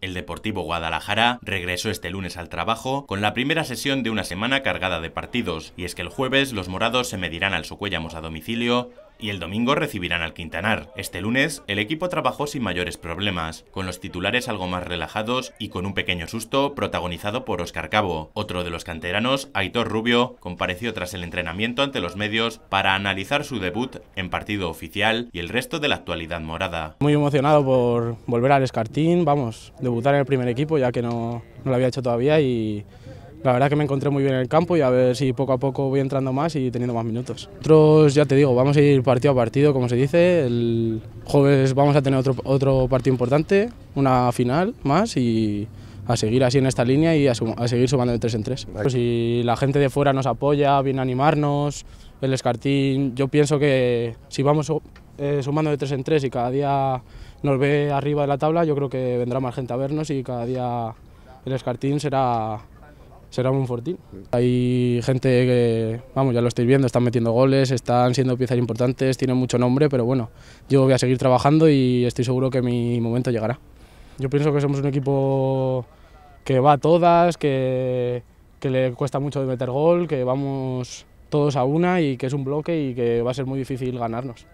El Deportivo Guadalajara regresó este lunes al trabajo con la primera sesión de una semana cargada de partidos, y es que el jueves los morados se medirán al Socuellamos a domicilio y el domingo recibirán al Quintanar. Este lunes, el equipo trabajó sin mayores problemas, con los titulares algo más relajados y con un pequeño susto protagonizado por Oscar Cabo. Otro de los canteranos, Aitor Rubio, compareció tras el entrenamiento ante los medios para analizar su debut en partido oficial y el resto de la actualidad morada. Muy emocionado por volver al Escartín, vamos, debutar en el primer equipo ya que no, no lo había hecho todavía y la verdad que me encontré muy bien en el campo y a ver si poco a poco voy entrando más y teniendo más minutos. Nosotros, ya te digo, vamos a ir partido a partido, como se dice. El jueves vamos a tener otro, otro partido importante, una final más y a seguir así en esta línea y a, seguir sumando de 3 en 3. Pues si la gente de fuera nos apoya, viene a animarnos, el escartín, yo pienso que si vamos eh, sumando de 3 en 3 y cada día nos ve arriba de la tabla, yo creo que vendrá más gente a vernos y cada día el escartín será será un fortín. Hay gente que, vamos, ya lo estáis viendo, están metiendo goles, están siendo piezas importantes, tienen mucho nombre, pero bueno, yo voy a seguir trabajando y estoy seguro que mi momento llegará. Yo pienso que somos un equipo que va a todas, que, que le cuesta mucho de meter gol, que vamos todos a una y que es un bloque y que va a ser muy difícil ganarnos.